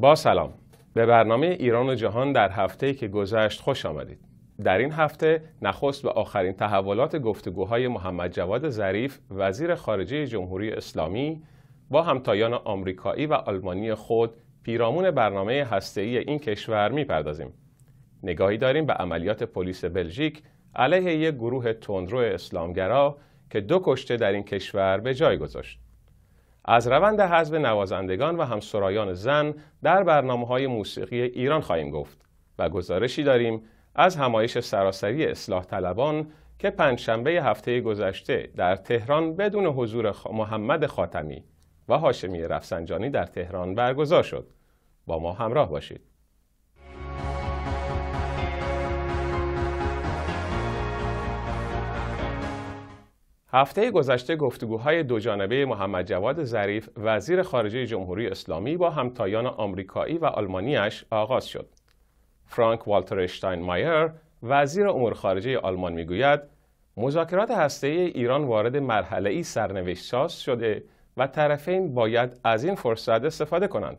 با سلام به برنامه ایران و جهان در هفته که گذشت خوش آمدید در این هفته نخست به آخرین تحولات گفتگوهای محمد جواد ظریف وزیر خارجه جمهوری اسلامی با همتایان آمریکایی و آلمانی خود پیرامون برنامه هسته‌ای این کشور می‌پردازیم. نگاهی داریم به عملیات پلیس بلژیک علیه یک گروه تندرو اسلامگرا که دو کشته در این کشور به جای گذاشت از روند حذف نوازندگان و همسرایان زن در برنامه های موسیقی ایران خواهیم گفت و گزارشی داریم از همایش سراسری اصلاح طلبان که پنجشنبه هفته گذشته در تهران بدون حضور محمد خاتمی و هاشمی رفسنجانی در تهران برگزار شد. با ما همراه باشید. هفته گذشته گفتگوهای جانبه محمد جواد ظریف وزیر خارجه جمهوری اسلامی با همتایان آمریکایی و آلمانیش آغاز شد. فرانک والتر اشتاین مایر وزیر امور خارجه آلمان میگوید مذاکرات ای ایران وارد مرحله ای سرنوشت شده و طرفین باید از این فرصت استفاده کنند.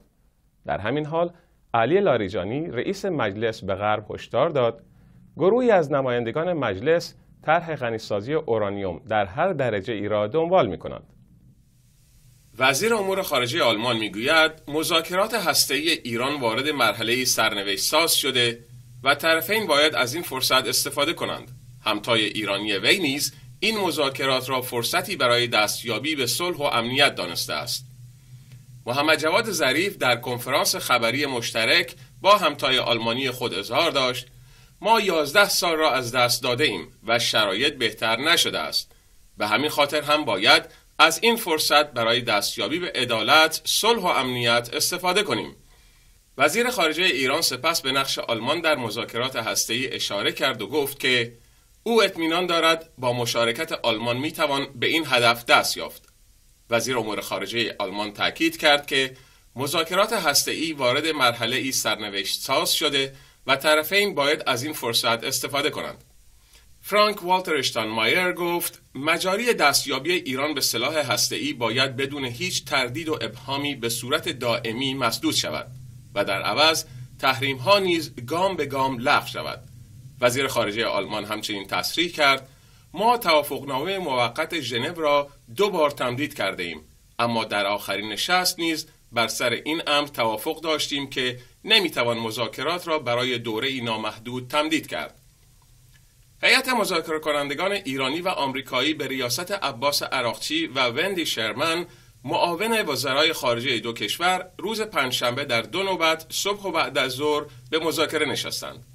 در همین حال علی لاریجانی رئیس مجلس به غرب هشدار داد گروهی از نمایندگان مجلس طرح غنیسازی اورانیوم در هر درجه ای دنبال می کنند. وزیر امور خارجه آلمان گوید مذاکرات هسته‌ای ایران وارد مرحله سرنوشت ساز شده و طرفین باید از این فرصت استفاده کنند. همتای ایرانی وی نیز این مذاکرات را فرصتی برای دستیابی به صلح و امنیت دانسته است. محمد جواد ظریف در کنفرانس خبری مشترک با همتای آلمانی خود اظهار داشت ما یازده سال را از دست داده ایم و شرایط بهتر نشده است به همین خاطر هم باید از این فرصت برای دستیابی به عدالت، صلح و امنیت استفاده کنیم. وزیر خارجه ایران سپس به نقش آلمان در مذاکرات هسته‌ای اشاره کرد و گفت که او اطمینان دارد با مشارکت آلمان میتوان به این هدف دست یافت. وزیر امور خارجه آلمان تاکید کرد که مذاکرات هسته‌ای وارد مرحله ای سرنوشت ساز شده و طرفین باید از این فرصت استفاده کنند. فرانک والتر مایر گفت مجاری دستیابی ایران به سلاح هسته‌ای باید بدون هیچ تردید و ابهامی به صورت دائمی مسدود شود و در عوض تحریم ها نیز گام به گام لغو شود. وزیر خارجه آلمان همچنین تصریح کرد ما توافقنامه موقت ژنو را دو بار تمدید کرده ایم اما در آخرین نشست نیز بر سر این امر توافق داشتیم که نمیتوان مذاکرات را برای دوره ای نامحدود تمدید کرد. هیئت مذاکره کنندگان ایرانی و آمریکایی به ریاست عباس عراقچی و وندی شرمن معاون وزرای خارجه دو کشور روز پنجشنبه در دو نوبت صبح و بعد از ظهر به مذاکره نشستند.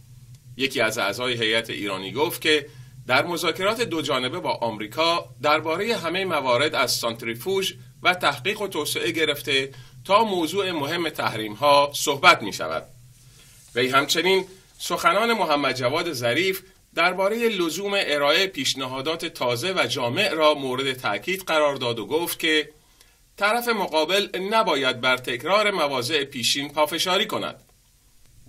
یکی از اعضای هیئت ایرانی گفت که در مذاکرات دو جانبه با آمریکا درباره همه موارد از سانتریفوژ و تحقیق و توسعه گرفته تا موضوع مهم تحریم ها صحبت می شود. وی همچنین سخنان محمد جواد ظریف درباره لزوم ارائه پیشنهادات تازه و جامع را مورد تاکید قرار داد و گفت که طرف مقابل نباید بر تکرار مواضع پیشین پافشاری کند.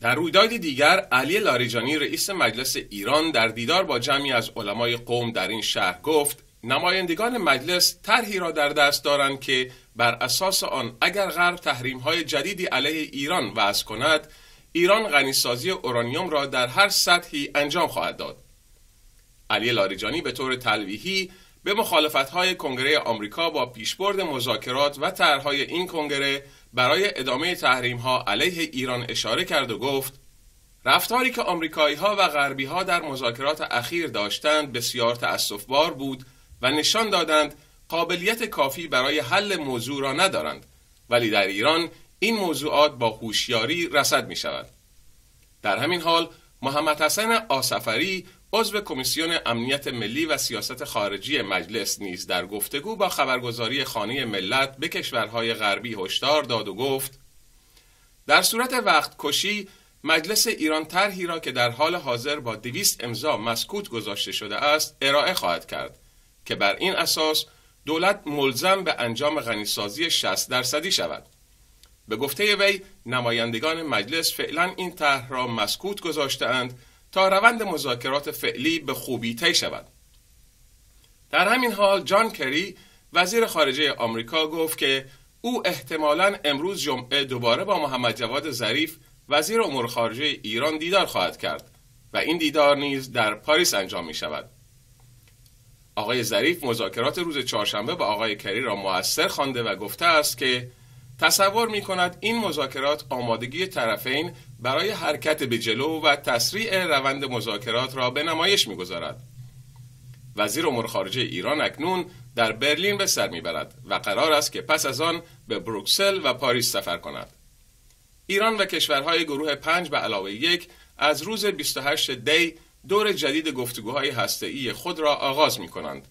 در رویداد دیگر علی لاریجانی رئیس مجلس ایران در دیدار با جمعی از علمای قوم در این شهر گفت نمایندگان مجلس طرحی را در دست دارند که بر اساس آن اگر غرب های جدیدی علیه ایران وضع کند ایران غنیسازی اورانیوم را در هر سطحی انجام خواهد داد علی لاریجانی به طور تلویحی به مخالفت‌های کنگره آمریکا با پیشبرد مذاکرات و طرحهای این کنگره برای ادامه تحریم‌ها علیه ایران اشاره کرد و گفت رفتاری که ها و غربی‌ها در مذاکرات اخیر داشتند بسیار بار بود و نشان دادند قابلیت کافی برای حل موضوع را ندارند ولی در ایران این موضوعات با هوشیاری رسد می شود. در همین حال محمد حسن آسفری عضو کمیسیون امنیت ملی و سیاست خارجی مجلس نیز در گفتگو با خبرگزاری خانه ملت به کشورهای غربی هشدار داد و گفت در صورت وقت کشی مجلس ایران طرحی را که در حال حاضر با دویست امضا مسکوت گذاشته شده است ارائه خواهد کرد که بر این اساس دولت ملزم به انجام غنیسازی 60 درصدی شود به گفته وی نمایندگان مجلس فعلا این طرح را مسکوت گذاشتهاند تا روند مذاکرات فعلی به خوبی طی شود در همین حال جان کری وزیر خارجه آمریکا گفت که او احتمالا امروز جمعه دوباره با محمد جواد ظریف وزیر امور خارجه ایران دیدار خواهد کرد و این دیدار نیز در پاریس انجام می شود آقای ظریف مذاکرات روز چهارشنبه با آقای کری را موثر خوانده و گفته است که تصور می کند این مذاکرات آمادگی طرفین برای حرکت به جلو و تسریع روند مذاکرات را به نمایش می گذارد. وزیر امور خارجه ایران اکنون در برلین به سر برد و قرار است که پس از آن به بروکسل و پاریس سفر کند. ایران و کشورهای گروه پنج به علاوه یک از روز 28 دی دور جدید گفتگوهای هسته‌ای خود را آغاز می کنند.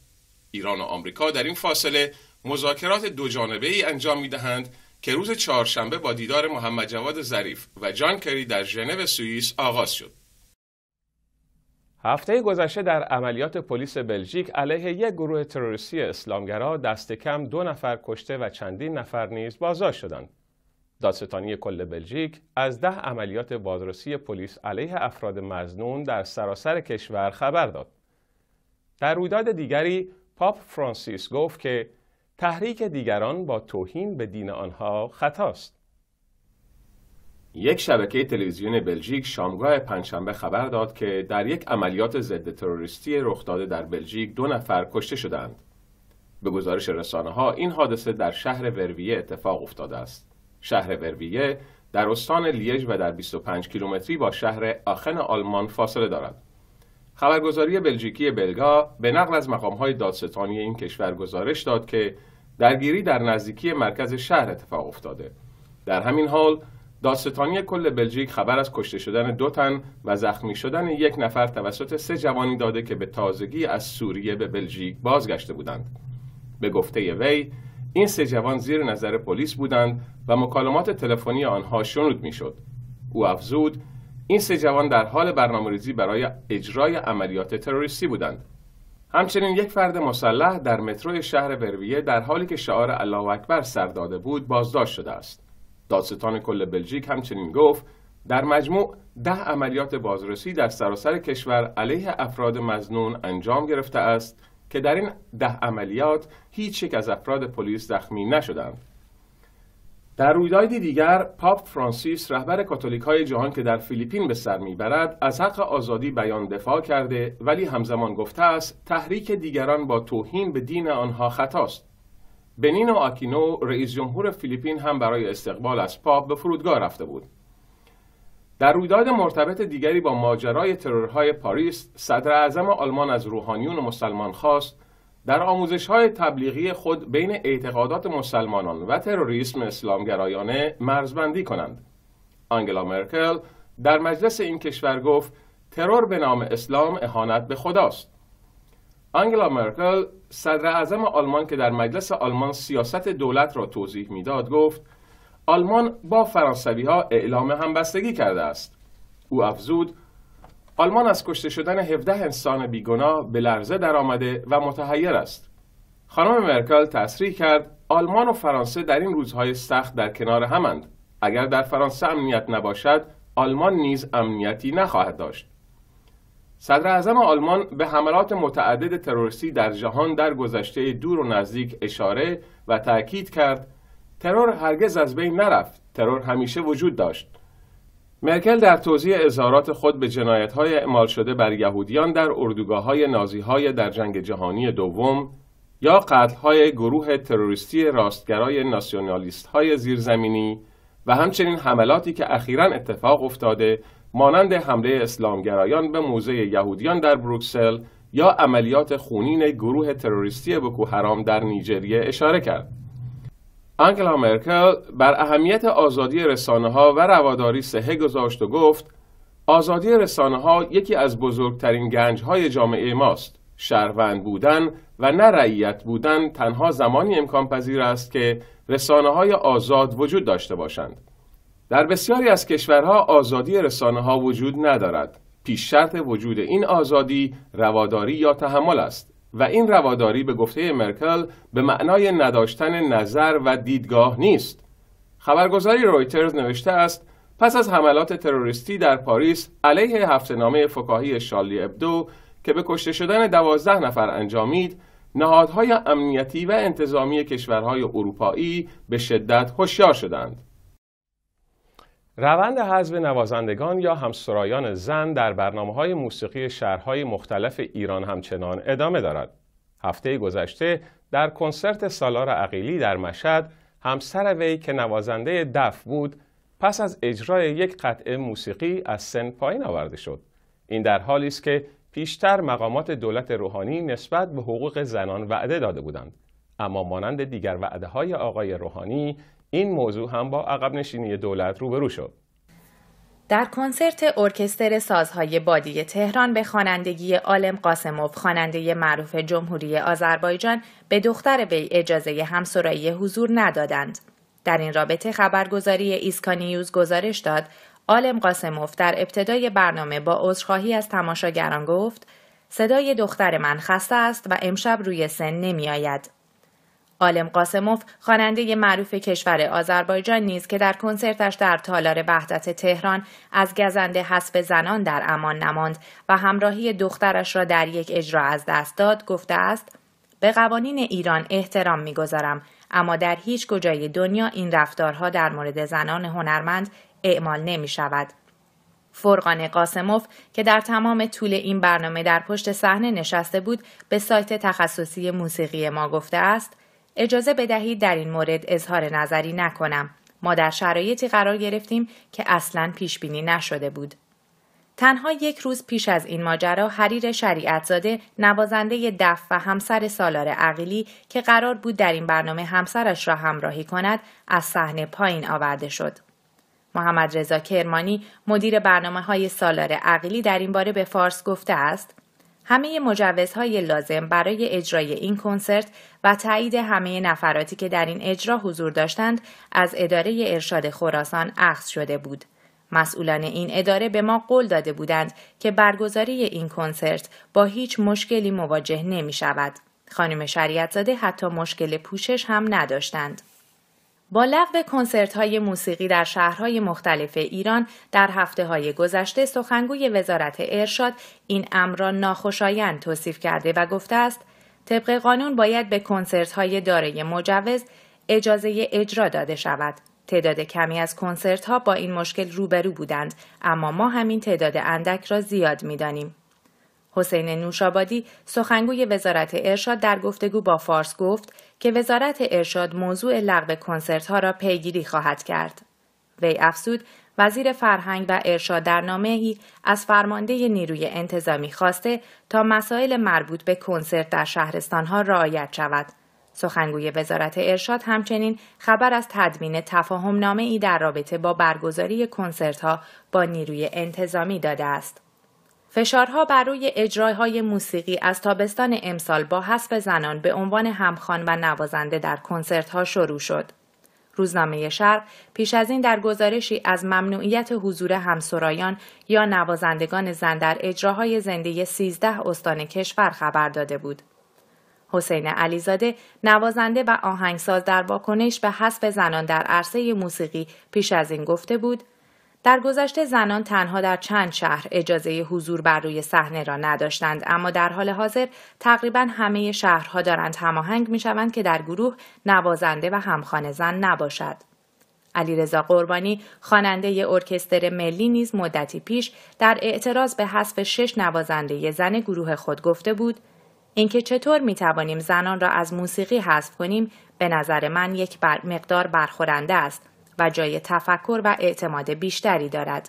ایران و آمریکا در این فاصله مذاکرات دو جانبه ای انجام می دهند که روز چهارشنبه با دیدار محمد جواد ظریف و جان کری در ژنو سوئیس آغاز شد. هفته گذشته در عملیات پلیس بلژیک علیه یک گروه تروریستی اسلامگرا دست کم دو نفر کشته و چندین نفر نیز بازداشت شدند. دادستانی کل بلژیک از ده عملیات بازرسی پلیس علیه افراد مزنون در سراسر کشور خبر داد. در رویداد دیگری پاپ فرانسیس گفت که تحریک دیگران با توهین به دین آنها خطاست. یک شبکه تلویزیون بلژیک شامگاه پنجشنبه خبر داد که در یک عملیات ضد تروریستی رخ داده در بلژیک دو نفر کشته شدند. به گزارش رسانه ها این حادثه در شهر ورویه اتفاق افتاده است. شهر ورویه در استان لیژ و در 25 کیلومتری با شهر آخن آلمان فاصله دارد. خبرگزاری بلژیکی بلگا به نقل از مقامهای دادستانی این کشور گزارش داد که درگیری در نزدیکی مرکز شهر اتفاق افتاده. در همین حال دادستانی کل بلژیک خبر از کشته شدن دو تن و زخمی شدن یک نفر توسط سه جوانی داده که به تازگی از سوریه به بلژیک بازگشته بودند. به گفته وی این سه جوان زیر نظر پلیس بودند و مکالمات تلفنی آنها شنود میشد او افزود این سه جوان در حال برنامه‌ریزی برای اجرای عملیات تروریستی بودند همچنین یک فرد مسلح در مترو شهر ورویه در حالی که شعار الله اکبر سر داده بود بازداشت شده است دادستان کل بلژیک همچنین گفت در مجموع ده عملیات بازرسی در سراسر کشور علیه افراد مزنون انجام گرفته است که در این ده عملیات هیچ یک از افراد پلیس زخمی نشدند. در رویداد دیگر پاپ فرانسیس رهبر کاتولیک های جهان که در فیلیپین به سر میبرد از حق آزادی بیان دفاع کرده ولی همزمان گفته است تحریک دیگران با توهین به دین آنها خطاست بنینو آکینو رئیس جمهور فیلیپین هم برای استقبال از پاپ به فرودگاه رفته بود در رویداد مرتبط دیگری با ماجرای ترورهای پاریس صدر اعظم آلمان از روحانیون مسلمان خواست در آموزش های تبلیغی خود بین اعتقادات مسلمانان و تروریسم اسلامگرایانه مرزبندی کنند. آنگلا مرکل در مجلس این کشور گفت ترور به نام اسلام اهانت به خداست. آنگلا مرکل صدر اعظم آلمان که در مجلس آلمان سیاست دولت را توضیح میداد گفت آلمان با فرانسوی ها اعلام همبستگی کرده است او افزود آلمان از کشته شدن 17 انسان بیگناه به لرزه آمده و متحیر است خانم مرکل تصریح کرد آلمان و فرانسه در این روزهای سخت در کنار همند اگر در فرانسه امنیت نباشد آلمان نیز امنیتی نخواهد داشت صدر اعظم آلمان به حملات متعدد تروریستی در جهان در گذشته دور و نزدیک اشاره و تاکید کرد ترور هرگز از بین نرفت ترور همیشه وجود داشت مرکل در توضیح اظهارات خود به های اعمال شده بر یهودیان در نازی های در جنگ جهانی دوم یا های گروه تروریستی راستگرای های زیرزمینی و همچنین حملاتی که اخیرا اتفاق افتاده مانند حمله اسلامگرایان به موزه یهودیان در بروکسل یا عملیات خونین گروه تروریستی بکوهرام در نیجریه اشاره کرد. آنگلا مرکل بر اهمیت آزادی رسانه ها و رواداری سهه گذاشت و گفت آزادی رسانه ها یکی از بزرگترین گنج های جامعه ماست. شهروند بودن و نه رعیت بودن تنها زمانی امکان پذیر است که رسانه های آزاد وجود داشته باشند. در بسیاری از کشورها آزادی رسانه ها وجود ندارد. پیش شرط وجود این آزادی رواداری یا تحمل است و این رواداری به گفته مرکل به معنای نداشتن نظر و دیدگاه نیست. خبرگزاری رویترز نوشته است پس از حملات تروریستی در پاریس علیه نامه فکاهی شالی ابدو که به کشته شدن دوازده نفر انجامید نهادهای امنیتی و انتظامی کشورهای اروپایی به شدت هوشیار شدند روند حذف نوازندگان یا همسرایان زن در برنامه های موسیقی شهرهای مختلف ایران همچنان ادامه دارد. هفته گذشته در کنسرت سالار عقیلی در مشهد همسر وی که نوازنده دف بود پس از اجرای یک قطعه موسیقی از سن پایین آورده شد. این در حالی است که پیشتر مقامات دولت روحانی نسبت به حقوق زنان وعده داده بودند. اما مانند دیگر وعده های آقای روحانی این موضوع هم با عقب نشینی دولت روبرو شد. در کنسرت ارکستر سازهای بادی تهران به خوانندگی عالم قاسموف خواننده معروف جمهوری آذربایجان به دختر وی اجازه همسرایی حضور ندادند. در این رابطه خبرگزاری ایسکانیوز گزارش داد عالم قاسموف در ابتدای برنامه با عذرخواهی از تماشاگران گفت صدای دختر من خسته است و امشب روی سن نمی آید. عالم قاسموف خواننده معروف کشور آذربایجان نیز که در کنسرتش در تالار وحدت تهران از گزنده حسب زنان در امان نماند و همراهی دخترش را در یک اجرا از دست داد گفته است به قوانین ایران احترام میگذارم اما در هیچ کجای دنیا این رفتارها در مورد زنان هنرمند اعمال نمی شود. فرقان قاسموف که در تمام طول این برنامه در پشت صحنه نشسته بود به سایت تخصصی موسیقی ما گفته است اجازه بدهید در این مورد اظهار نظری نکنم. ما در شرایطی قرار گرفتیم که اصلا پیش بینی نشده بود. تنها یک روز پیش از این ماجرا حریر شریعتزاده نوازنده دف و همسر سالار عقیلی که قرار بود در این برنامه همسرش را همراهی کند از صحنه پایین آورده شد. محمد رضا کرمانی مدیر برنامه های سالار عقیلی در این باره به فارس گفته است همه مجوزهای لازم برای اجرای این کنسرت و تایید همه نفراتی که در این اجرا حضور داشتند از اداره ارشاد خراسان اخذ شده بود. مسئولان این اداره به ما قول داده بودند که برگزاری این کنسرت با هیچ مشکلی مواجه نمی شود. خانم شریعتزاده حتی مشکل پوشش هم نداشتند. با لغو کنسرت های موسیقی در شهرهای مختلف ایران در هفته های گذشته سخنگوی وزارت ارشاد این امر را ناخوشایند توصیف کرده و گفته است طبق قانون باید به کنسرت های داره مجوز اجازه اجرا داده شود تعداد کمی از کنسرت ها با این مشکل روبرو بودند اما ما همین تعداد اندک را زیاد می دانیم. حسین نوشابادی سخنگوی وزارت ارشاد در گفتگو با فارس گفت که وزارت ارشاد موضوع لغو کنسرت ها را پیگیری خواهد کرد. وی افزود وزیر فرهنگ و ارشاد در ای از فرمانده نیروی انتظامی خواسته تا مسائل مربوط به کنسرت در شهرستانها رعایت شود. سخنگوی وزارت ارشاد همچنین خبر از تدمین تفاهم نامه ای در رابطه با برگزاری کنسرت ها با نیروی انتظامی داده است. فشارها بر روی های موسیقی از تابستان امسال با حذف زنان به عنوان همخان و نوازنده در ها شروع شد. روزنامه شرق پیش از این در گزارشی از ممنوعیت حضور همسرایان یا نوازندگان زن در اجراهای زنده 13 استان کشور خبر داده بود. حسین علیزاده نوازنده و آهنگساز در واکنش به حذف زنان در عرصه موسیقی پیش از این گفته بود در گذشته زنان تنها در چند شهر اجازه حضور بر روی صحنه را نداشتند اما در حال حاضر تقریبا همه شهرها دارند هماهنگ میشوند که در گروه نوازنده و همخانه زن نباشد علیرضا قربانی خواننده ارکستر ملی نیز مدتی پیش در اعتراض به حذف شش نوازنده زن گروه خود گفته بود اینکه چطور می توانیم زنان را از موسیقی حذف کنیم به نظر من یک بر مقدار برخورنده است و جای تفکر و اعتماد بیشتری دارد.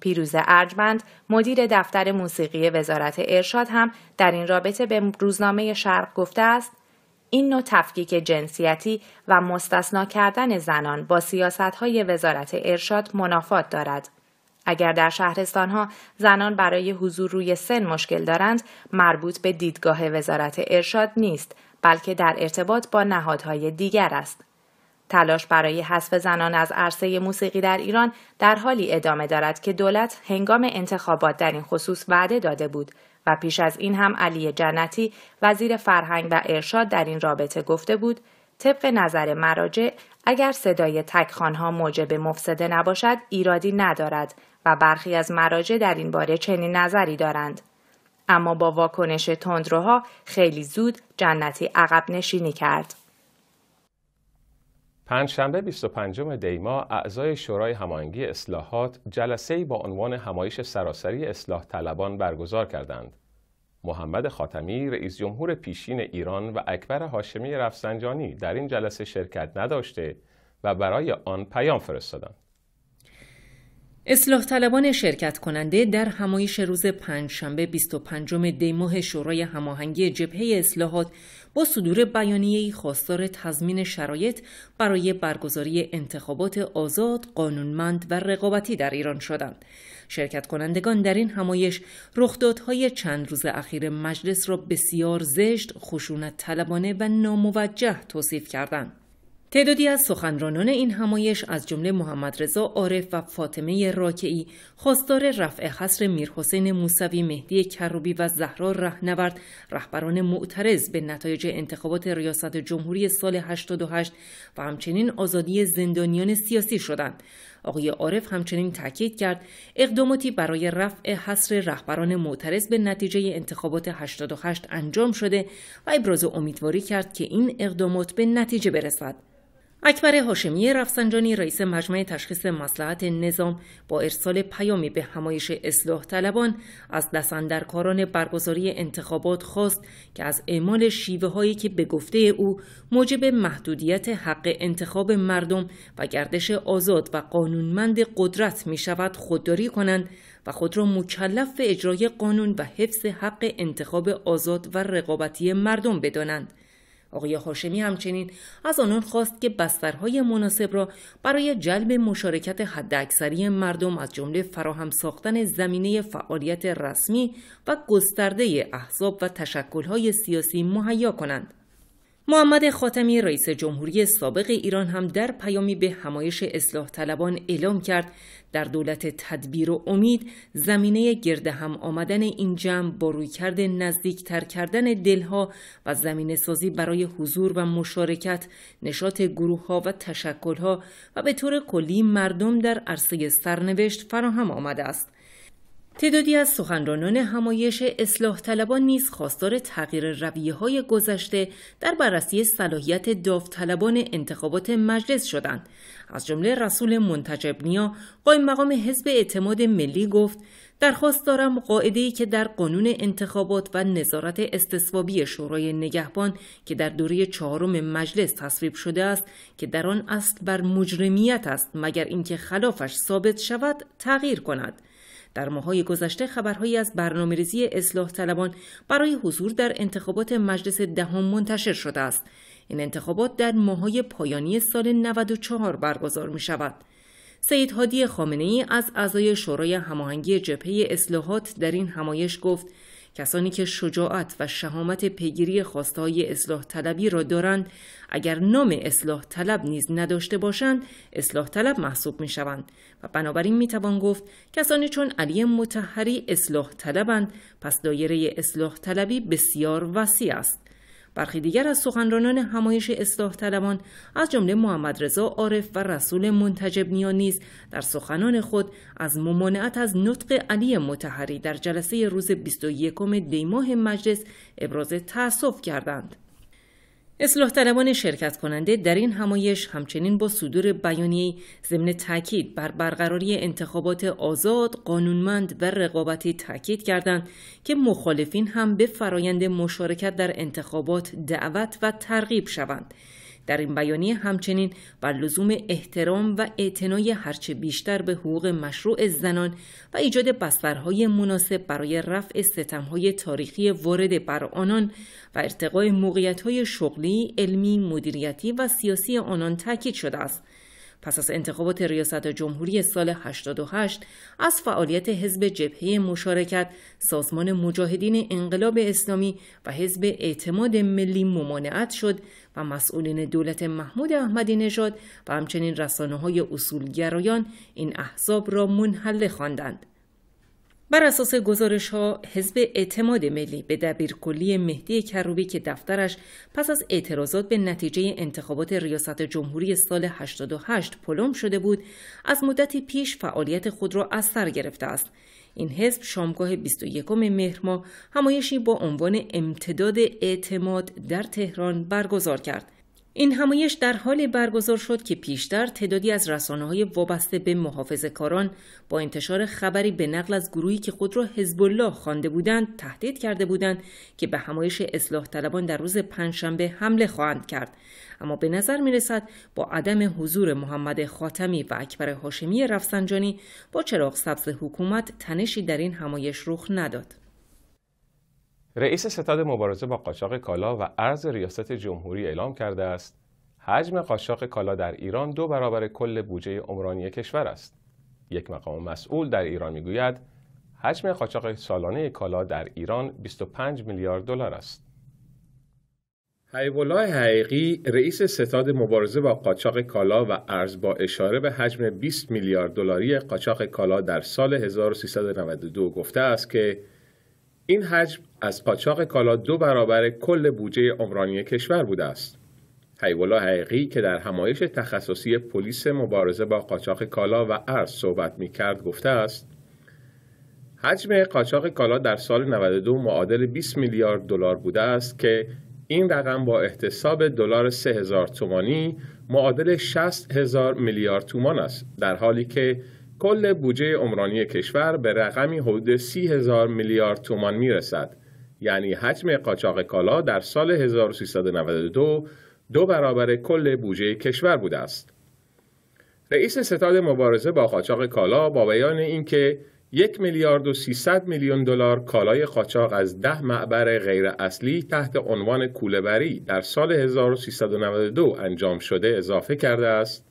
پیروز ارجمند مدیر دفتر موسیقی وزارت ارشاد هم در این رابطه به روزنامه شرق گفته است این نوع تفکیک جنسیتی و مستثنا کردن زنان با سیاست های وزارت ارشاد منافات دارد. اگر در شهرستانها زنان برای حضور روی سن مشکل دارند مربوط به دیدگاه وزارت ارشاد نیست بلکه در ارتباط با نهادهای دیگر است. تلاش برای حذف زنان از عرصه موسیقی در ایران در حالی ادامه دارد که دولت هنگام انتخابات در این خصوص وعده داده بود و پیش از این هم علی جنتی وزیر فرهنگ و ارشاد در این رابطه گفته بود طبق نظر مراجع اگر صدای تکخانها موجب مفسده نباشد ایرادی ندارد و برخی از مراجع در این باره چنین نظری دارند اما با واکنش تندروها خیلی زود جنتی عقب نشینی کرد پنجشنبه 25 دیما اعضای شورای هماهنگی اصلاحات جلسه‌ای با عنوان همایش سراسری اصلاح طلبان برگزار کردند. محمد خاتمی رئیس جمهور پیشین ایران و اکبر هاشمی رفسنجانی در این جلسه شرکت نداشته و برای آن پیام فرستادند. اصلاح طلبان شرکت کننده در همایش روز پنجشنبه 25 دی ماه شورای هماهنگی جبهه اصلاحات با صدور بیانیه‌ای خواستار تضمین شرایط برای برگزاری انتخابات آزاد، قانونمند و رقابتی در ایران شدند. شرکت کنندگان در این همایش رخدادهای چند روز اخیر مجلس را بسیار زشت، خشونت طلبانه و ناموجه توصیف کردند. تعدادی از سخنرانان این همایش از جمله محمد رضا عارف و فاطمه راکعی خواستار رفع حصر میرحسین موسوی مهدی کروبی و زهرا رهنورد رهبران معترض به نتایج انتخابات ریاست جمهوری سال 88 و همچنین آزادی زندانیان سیاسی شدند آقای عارف همچنین تاکید کرد اقداماتی برای رفع حصر رهبران معترض به نتیجه انتخابات 88 انجام شده و ابراز امیدواری کرد که این اقدامات به نتیجه برسد اکبر هاشمی رفسنجانی رئیس مجمع تشخیص مسلحت نظام با ارسال پیامی به همایش اصلاح طلبان از دستاندرکاران برگزاری انتخابات خواست که از اعمال شیوه هایی که به گفته او موجب محدودیت حق انتخاب مردم و گردش آزاد و قانونمند قدرت می شود خودداری کنند و خود را مکلف به اجرای قانون و حفظ حق انتخاب آزاد و رقابتی مردم بدانند آقای هاشمی همچنین از آنان خواست که بسترهای مناسب را برای جلب مشارکت حداکثری مردم از جمله فراهم ساختن زمینه فعالیت رسمی و گسترده احزاب و تشکلهای سیاسی مهیا کنند محمد خاتمی رئیس جمهوری سابق ایران هم در پیامی به همایش اصلاح طلبان اعلام کرد در دولت تدبیر و امید زمینه گرد هم آمدن این جمع با رویکرد تر کردن دلها و زمینه سازی برای حضور و مشارکت نشاط گروه ها و تشکل ها و به طور کلی مردم در عرصه سرنوشت فراهم آمده است تعدادی از سخنرانان همایش اصلاح طلبان نیز خواستار تغییر رویه های گذشته در بررسی صلاحیت داوطلبان انتخابات مجلس شدند. از جمله رسول منتجب نیا قایم مقام حزب اعتماد ملی گفت درخواست دارم قاعده که در قانون انتخابات و نظارت استصوابی شورای نگهبان که در دوره چهارم مجلس تصویب شده است که در آن اصل بر مجرمیت است مگر اینکه خلافش ثابت شود تغییر کند در ماهای گذشته خبرهایی از برنامهریزی اصلاح طلبان برای حضور در انتخابات مجلس دهم منتشر شده است. این انتخابات در ماهای پایانی سال 94 برگزار می شود. سید هادی خامنه ای از اعضای شورای هماهنگی جبهه اصلاحات در این همایش گفت کسانی که شجاعت و شهامت پیگیری خواستهای اصلاح طلبی را دارند اگر نام اصلاح طلب نیز نداشته باشند اصلاح طلب محسوب می شوند و بنابراین میتوان گفت کسانی چون علی متحری اصلاح طلبند پس دایره اصلاح طلبی بسیار وسیع است برخی دیگر از سخنرانان همایش اصلاح طلبان از جمله محمد رضا عارف و رسول منتجب نیا نیز در سخنان خود از ممانعت از نطق علی متحری در جلسه روز 21 دی ماه مجلس ابراز تأسف کردند اصلاح طلبان شرکت کننده در این همایش همچنین با صدور بیانیه ضمن تاکید بر برقراری انتخابات آزاد، قانونمند و رقابتی تاکید کردند که مخالفین هم به فرایند مشارکت در انتخابات دعوت و ترغیب شوند. در این بیانیه همچنین بر لزوم احترام و اعتنای هرچه بیشتر به حقوق مشروع زنان و ایجاد بسترهای مناسب برای رفع ستمهای تاریخی وارد بر آنان و ارتقای موقعیتهای شغلی، علمی، مدیریتی و سیاسی آنان تاکید شده است پس از انتخابات ریاست جمهوری سال 88 از فعالیت حزب جبهه مشارکت، سازمان مجاهدین انقلاب اسلامی و حزب اعتماد ملی ممانعت شد و مسئولین دولت محمود احمدی نژاد و همچنین رسانه های اصولگرایان این احزاب را منحل خواندند. بر اساس گزارش ها حزب اعتماد ملی به دبیرکلی مهدی کروبی که دفترش پس از اعتراضات به نتیجه انتخابات ریاست جمهوری سال 88 پلم شده بود از مدتی پیش فعالیت خود را از سر گرفته است این حزب شامگاه 21 مهر ماه همایشی با عنوان امتداد اعتماد در تهران برگزار کرد این همایش در حال برگزار شد که پیشتر تعدادی از رسانه های وابسته به محافظ کاران با انتشار خبری به نقل از گروهی که خود را حزب الله خوانده بودند تهدید کرده بودند که به همایش اصلاح طلبان در روز پنجشنبه حمله خواهند کرد اما به نظر می رسد با عدم حضور محمد خاتمی و اکبر هاشمی رفسنجانی با چراغ سبز حکومت تنشی در این همایش رخ نداد رئیس ستاد مبارزه با قاچاق کالا و ارز ریاست جمهوری اعلام کرده است حجم قاچاق کالا در ایران دو برابر کل بودجه عمرانی کشور است یک مقام مسئول در ایران میگوید حجم قاچاق سالانه کالا در ایران 25 میلیارد دلار است حیب حقیقی رئیس ستاد مبارزه با قاچاق کالا و ارز با اشاره به حجم 20 میلیارد دلاری قاچاق کالا در سال 1392 گفته است که این حجم از قاچاق کالا دو برابر کل بودجه عمرانی کشور بوده است. حیولا حقیقی که در همایش تخصصی پلیس مبارزه با قاچاق کالا و ارز صحبت می کرد گفته است حجم قاچاق کالا در سال 92 معادل 20 میلیارد دلار بوده است که این رقم با احتساب دلار 3000 تومانی معادل 60 هزار میلیارد تومان است در حالی که کل بودجه عمرانی کشور به رقمی حدود 30 هزار میلیارد تومان می رسد یعنی حجم قاچاق کالا در سال 1392 دو برابر کل بوجه کشور بوده است. رئیس ستاد مبارزه با قاچاق کالا با بیان اینکه یک میلیارد و 300 میلیون دلار کالای قاچاق از ده معبر غیر اصلی تحت عنوان کولهبری در سال 1392 انجام شده اضافه کرده است.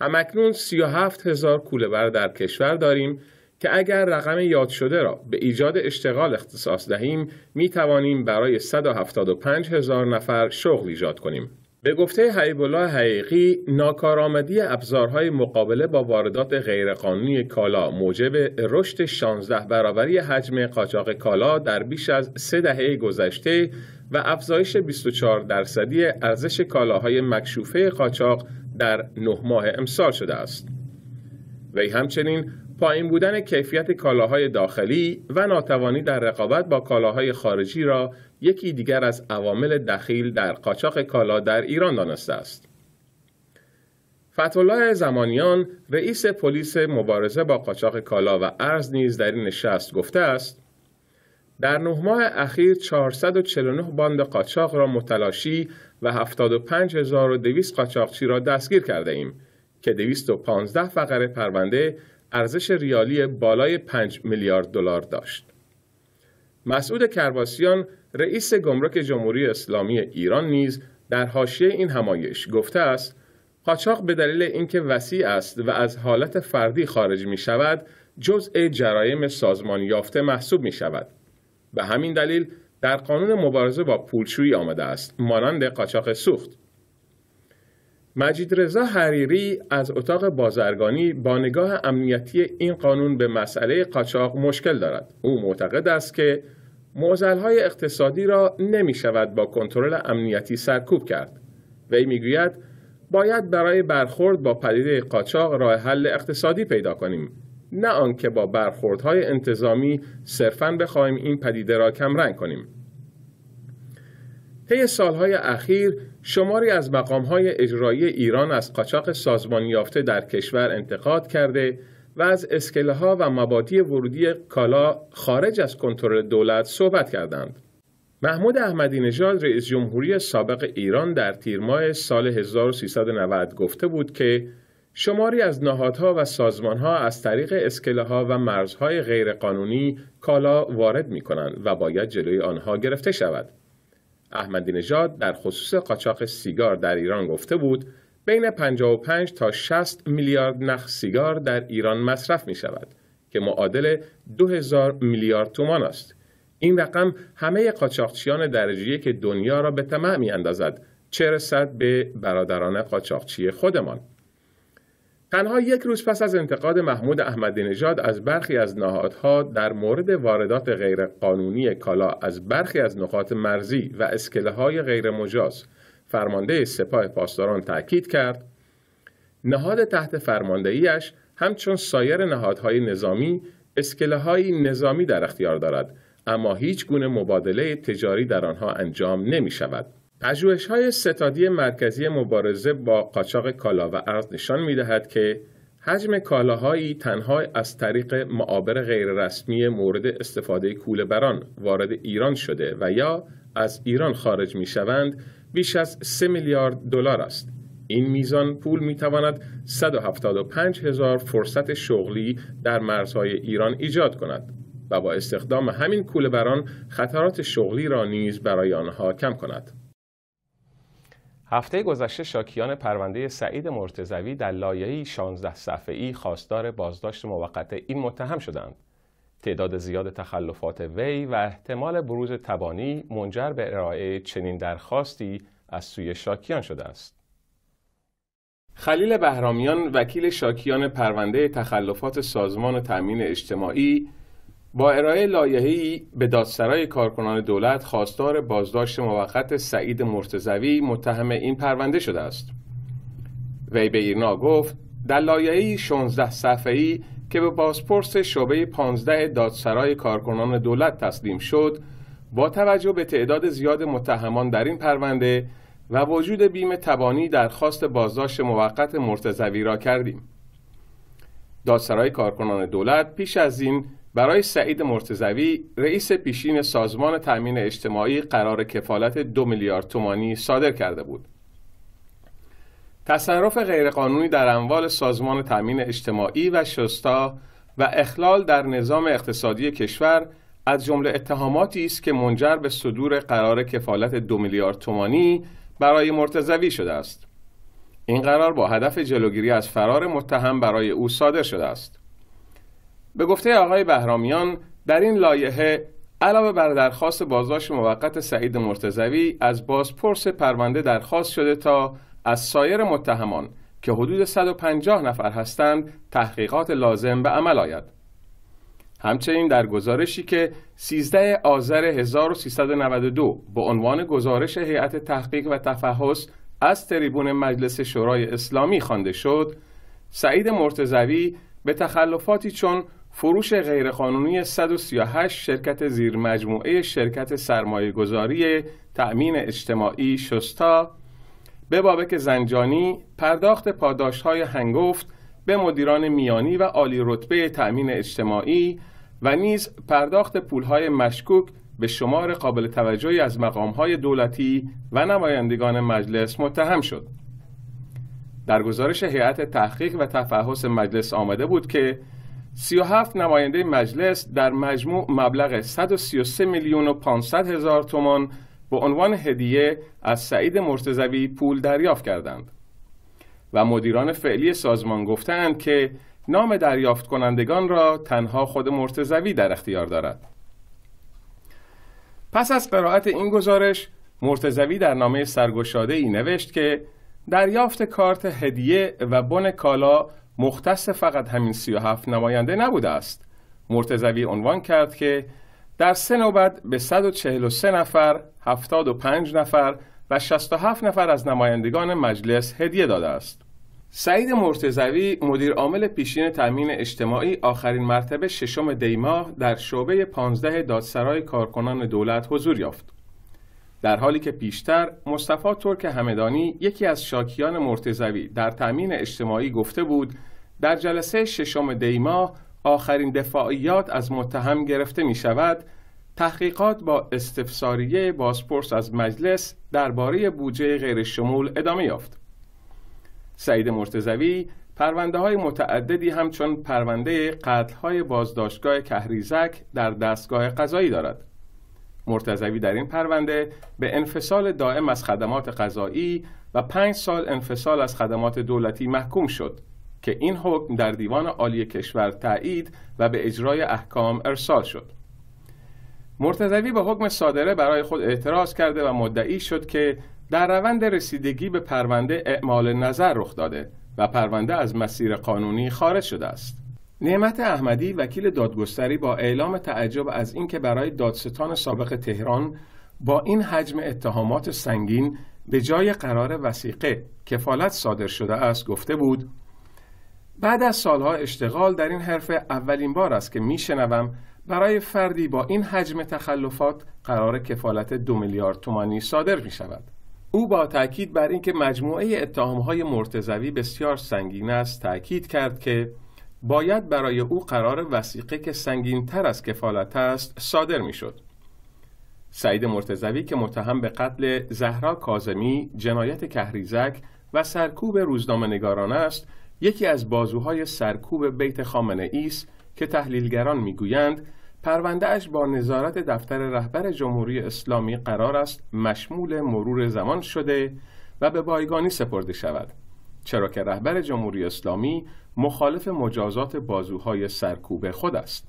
همکنون 37 هزار کولبر در کشور داریم که اگر رقم یاد شده را به ایجاد اشتغال اختصاص دهیم می توانیم برای 175 هزار نفر شغل ایجاد کنیم. به گفته حیب الله حقیقی ناکارآمدی ابزارهای مقابله با واردات غیرقانونی کالا موجب رشد 16 برابری حجم قاچاق کالا در بیش از سه دهه گذشته و افزایش 24 درصدی ارزش کالاهای مکشوفه قاچاق در نه ماه امسال شده است. وی همچنین پایین بودن کیفیت کالاهای داخلی و ناتوانی در رقابت با کالاهای خارجی را یکی دیگر از عوامل دخیل در قاچاق کالا در ایران دانسته است. فتولای زمانیان رئیس پلیس مبارزه با قاچاق کالا و ارز نیز در این نشست گفته است در نه ماه اخیر 449 باند قاچاق را متلاشی و 75200 قاچاقچی را دستگیر کرده ایم که 215 فقره پرونده ارزش ریالی بالای 5 میلیارد دلار داشت. مسعود کرباسیان رئیس گمرک جمهوری اسلامی ایران نیز در حاشیه این همایش گفته است قاچاق به دلیل اینکه وسیع است و از حالت فردی خارج می شود جزء جرایم سازمان یافته محسوب می شود. به همین دلیل در قانون مبارزه با پولشویی آمده است مانند قاچاق سوخت مجید رضا حریری از اتاق بازرگانی با نگاه امنیتی این قانون به مسئله قاچاق مشکل دارد. او معتقد است که معضلهای اقتصادی را نمی شود با کنترل امنیتی سرکوب کرد. وی گوید باید برای برخورد با پدیده قاچاق راه حل اقتصادی پیدا کنیم نه آنکه با برخوردهای انتظامی صرفا بخواهیم این پدیده را کمرنگ کنیم طی سالهای اخیر شماری از مقامهای اجرایی ایران از قاچاق سازمانیافته یافته در کشور انتقاد کرده و از اسکله ها و مبادی ورودی کالا خارج از کنترل دولت صحبت کردند. محمود احمدی نژاد رئیس جمهوری سابق ایران در تیر ماه سال 1390 گفته بود که شماری از نهادها و سازمانها از طریق اسکله ها و مرزهای غیرقانونی کالا وارد می کنند و باید جلوی آنها گرفته شود. احمدی نژاد در خصوص قاچاق سیگار در ایران گفته بود بین 55 تا 60 میلیارد نخ سیگار در ایران مصرف می شود که معادل 2000 میلیارد تومان است. این رقم همه قاچاقچیان درجه که دنیا را به تمام می اندازد چه رسد به برادران قاچاقچی خودمان. تنها یک روز پس از انتقاد محمود احمدی نژاد از برخی از نهادها در مورد واردات غیرقانونی کالا از برخی از نقاط مرزی و اسکله های غیرمجاز فرمانده سپاه پاسداران تاکید کرد نهاد تحت فرماندهیش همچون سایر نهادهای نظامی اسکله های نظامی در اختیار دارد اما هیچ گونه مبادله تجاری در آنها انجام نمی شود. های ستادی مرکزی مبارزه با قاچاق کالا و ارز نشان دهد که حجم کالاهایی تنها از طریق معابر غیررسمی مورد استفاده کولهبران وارد ایران شده و یا از ایران خارج شوند بیش از 3 میلیارد دلار است این میزان پول تواند 175 هزار فرصت شغلی در مرزهای ایران ایجاد کند و با استخدام همین کولهبران خطرات شغلی را نیز برای آنها کم کند هفته گذشته شاکیان پرونده سعید مرتزوی در لایه 16 صفحه‌ای خواستار بازداشت موقت این متهم شدند. تعداد زیاد تخلفات وی و احتمال بروز تبانی منجر به ارائه چنین درخواستی از سوی شاکیان شده است. خلیل بهرامیان وکیل شاکیان پرونده تخلفات سازمان تأمین اجتماعی با ارائه لایحه‌ای به دادسرای کارکنان دولت خواستار بازداشت موقت سعید مرتضوی متهم این پرونده شده است. وی به ایرنا گفت در لایحه‌ای 16 صفحه‌ای که به بازپرس شعبه 15 دادسرای کارکنان دولت تسلیم شد، با توجه به تعداد زیاد متهمان در این پرونده و وجود بیم تبانی درخواست بازداشت موقت مرتضوی را کردیم. دادسرای کارکنان دولت پیش از این برای سعید مرتزوی رئیس پیشین سازمان تأمین اجتماعی قرار کفالت دو میلیارد تومانی صادر کرده بود. تصرف غیرقانونی در اموال سازمان تأمین اجتماعی و شستا و اخلال در نظام اقتصادی کشور از جمله اتهاماتی است که منجر به صدور قرار کفالت دو میلیارد تومانی برای مرتزوی شده است. این قرار با هدف جلوگیری از فرار متهم برای او صادر شده است. به گفته آقای بهرامیان در این لایحه علاوه بر درخواست بازداشت موقت سعید مرتزوی از بازپرس پرونده درخواست شده تا از سایر متهمان که حدود 150 نفر هستند تحقیقات لازم به عمل آید. همچنین در گزارشی که 13 آذر 1392 به عنوان گزارش هیئت تحقیق و تفحص از تریبون مجلس شورای اسلامی خوانده شد، سعید مرتزوی به تخلفاتی چون فروش غیرقانونی 138 شرکت زیر مجموعه شرکت گذاری تأمین اجتماعی شستا به بابک زنجانی پرداخت پاداش های هنگفت به مدیران میانی و عالی رتبه تأمین اجتماعی و نیز پرداخت های مشکوک به شمار قابل توجهی از های دولتی و نمایندگان مجلس متهم شد. در گزارش هیئت تحقیق و تفحص مجلس آمده بود که 37 نماینده مجلس در مجموع مبلغ 133 میلیون و 500 هزار تومان به عنوان هدیه از سعید مرتزوی پول دریافت کردند و مدیران فعلی سازمان گفتند که نام دریافت کنندگان را تنها خود مرتزوی در اختیار دارد پس از قرائت این گزارش مرتزوی در نامه سرگشاده ای نوشت که دریافت کارت هدیه و بن کالا مختص فقط همین 37 نماینده نبوده است مرتزوی عنوان کرد که در سه نوبت به 143 نفر 75 نفر و 67 نفر از نمایندگان مجلس هدیه داده است سعید مرتزوی مدیر عامل پیشین تامین اجتماعی آخرین مرتبه ششم دیماه در شعبه 15 دادسرای کارکنان دولت حضور یافت در حالی که پیشتر مصطفی ترک همدانی یکی از شاکیان مرتزوی در تأمین اجتماعی گفته بود در جلسه ششم دیما آخرین دفاعیات از متهم گرفته می شود تحقیقات با استفساریه بازپرس از مجلس درباره بودجه غیرشمول ادامه یافت سعید مرتزوی پرونده های متعددی همچون پرونده قتل های بازداشتگاه کهریزک در دستگاه قضایی دارد مرتضوی در این پرونده به انفصال دائم از خدمات قضایی و پنج سال انفصال از خدمات دولتی محکوم شد که این حکم در دیوان عالی کشور تایید و به اجرای احکام ارسال شد مرتزوی به حکم صادره برای خود اعتراض کرده و مدعی شد که در روند رسیدگی به پرونده اعمال نظر رخ داده و پرونده از مسیر قانونی خارج شده است نعمت احمدی وکیل دادگستری با اعلام تعجب از اینکه برای دادستان سابق تهران با این حجم اتهامات سنگین به جای قرار وسیقه کفالت صادر شده است گفته بود بعد از سالها اشتغال در این حرف اولین بار است که میشنوم برای فردی با این حجم تخلفات قرار کفالت دو میلیارد تومانی صادر می شود. او با تاکید بر اینکه مجموعه اتهامهای مرتزوی بسیار سنگین است تاکید کرد که باید برای او قرار وسیقه که سنگین تر از کفالت است صادر شد سعید مرتزوی که متهم به قتل زهرا کازمی، جنایت کهریزک و سرکوب روزنامه نگاران است، یکی از بازوهای سرکوب بیت خامنه ایس که تحلیلگران میگویند پروندهاش با نظارت دفتر رهبر جمهوری اسلامی قرار است مشمول مرور زمان شده و به بایگانی سپرده شود. چرا که رهبر جمهوری اسلامی مخالف مجازات بازوهای سرکوب خود است.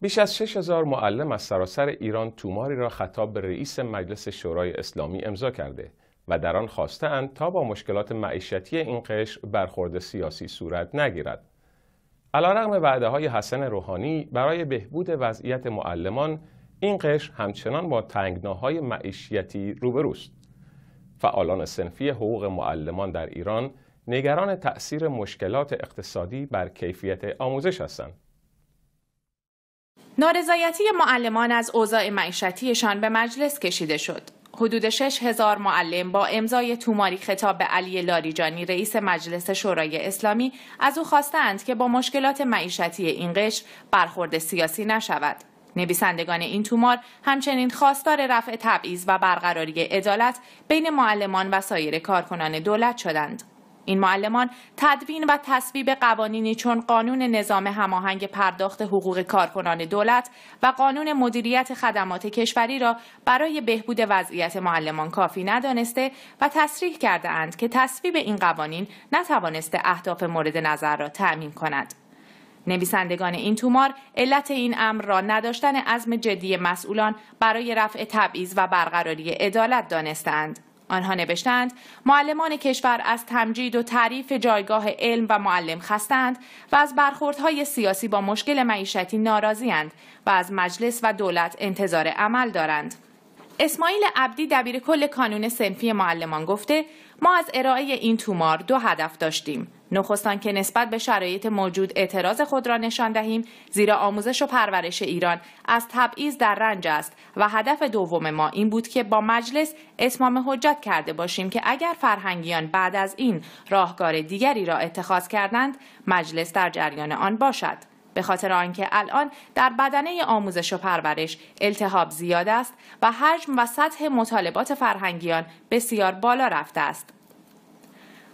بیش از 6000 معلم از سراسر ایران توماری را خطاب به رئیس مجلس شورای اسلامی امضا کرده و در آن خواستهاند تا با مشکلات معیشتی این قشر برخورد سیاسی صورت نگیرد. علیرغم وعده های حسن روحانی برای بهبود وضعیت معلمان این قشر همچنان با تنگناهای معیشتی روبروست. فعالان سنفی حقوق معلمان در ایران نگران تأثیر مشکلات اقتصادی بر کیفیت آموزش هستند. نارضایتی معلمان از اوضاع معیشتیشان به مجلس کشیده شد. حدود 6 هزار معلم با امضای توماری خطاب به علی لاریجانی رئیس مجلس شورای اسلامی از او خواستند که با مشکلات معیشتی این قشر برخورد سیاسی نشود. نویسندگان این تومار همچنین خواستار رفع تبعیض و برقراری عدالت بین معلمان و سایر کارکنان دولت شدند. این معلمان تدوین و تصویب قوانینی چون قانون نظام هماهنگ پرداخت حقوق کارکنان دولت و قانون مدیریت خدمات کشوری را برای بهبود وضعیت معلمان کافی ندانسته و تصریح کرده اند که تصویب این قوانین نتوانسته اهداف مورد نظر را تعمین کند. نویسندگان این تومار علت این امر را نداشتن عزم جدی مسئولان برای رفع تبعیض و برقراری عدالت دانستند. آنها نوشتند معلمان کشور از تمجید و تعریف جایگاه علم و معلم خستند و از برخوردهای سیاسی با مشکل معیشتی ناراضیند و از مجلس و دولت انتظار عمل دارند. اسماعیل عبدی دبیر کل کانون سنفی معلمان گفته ما از ارائه این تومار دو هدف داشتیم نخستان که نسبت به شرایط موجود اعتراض خود را نشان دهیم زیرا آموزش و پرورش ایران از تبعیض در رنج است و هدف دوم ما این بود که با مجلس اتمام حجت کرده باشیم که اگر فرهنگیان بعد از این راهکار دیگری را اتخاذ کردند مجلس در جریان آن باشد به خاطر آنکه الان در بدنه آموزش و پرورش التهاب زیاد است و حجم و سطح مطالبات فرهنگیان بسیار بالا رفته است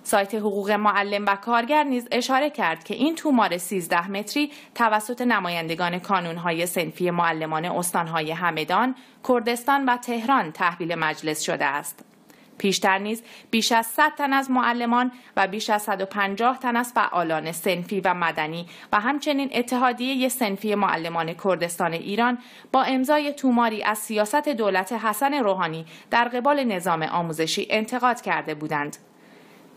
سایت حقوق معلم و کارگر نیز اشاره کرد که این تومار 13 متری توسط نمایندگان کانونهای سنفی معلمان استانهای همدان، کردستان و تهران تحویل مجلس شده است. پیشتر نیز بیش از 100 تن از معلمان و بیش از 150 تن از فعالان سنفی و مدنی و همچنین اتحادیه سنفی معلمان کردستان ایران با امضای توماری از سیاست دولت حسن روحانی در قبال نظام آموزشی انتقاد کرده بودند.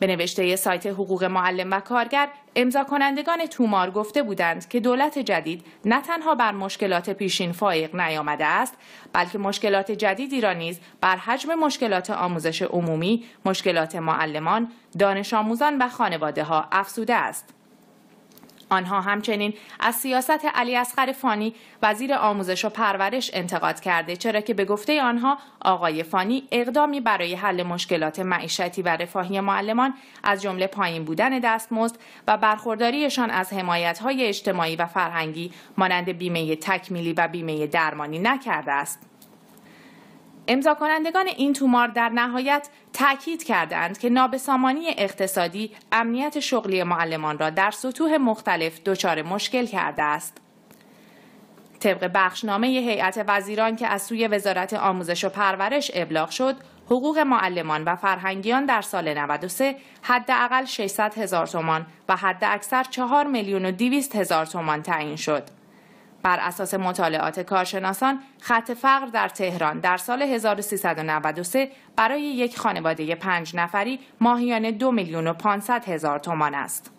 به نوشته سایت حقوق معلم و کارگر امضا کنندگان تومار گفته بودند که دولت جدید نه تنها بر مشکلات پیشین فایق نیامده است بلکه مشکلات جدیدی را نیز بر حجم مشکلات آموزش عمومی، مشکلات معلمان، دانش آموزان و خانواده ها افزوده است. آنها همچنین از سیاست علی اصغر فانی وزیر آموزش و پرورش انتقاد کرده چرا که به گفته آنها آقای فانی اقدامی برای حل مشکلات معیشتی و رفاهی معلمان از جمله پایین بودن دستمزد و برخورداریشان از حمایت‌های اجتماعی و فرهنگی مانند بیمه تکمیلی و بیمه درمانی نکرده است. امضا کنندگان این تومار در نهایت تاکید کردند که نابسامانی اقتصادی امنیت شغلی معلمان را در سطوح مختلف دچار مشکل کرده است. طبق بخشنامه هیئت وزیران که از سوی وزارت آموزش و پرورش ابلاغ شد، حقوق معلمان و فرهنگیان در سال 93 حداقل 600 هزار تومان و حداکثر 4 میلیون و 200 هزار تومان تعیین شد. بر اساس مطالعات کارشناسان خط فقر در تهران در سال 1393 برای یک خانواده پنج نفری ماهیانه دو میلیون و 500 هزار تومان است.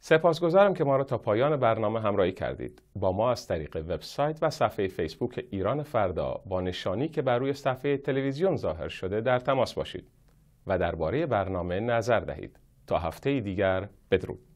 سپاسگزارم که ما را تا پایان برنامه همراهی کردید. با ما از طریق وبسایت و صفحه فیسبوک ایران فردا با نشانی که بر روی صفحه تلویزیون ظاهر شده در تماس باشید و درباره برنامه نظر دهید. تا هفته دیگر بدرود.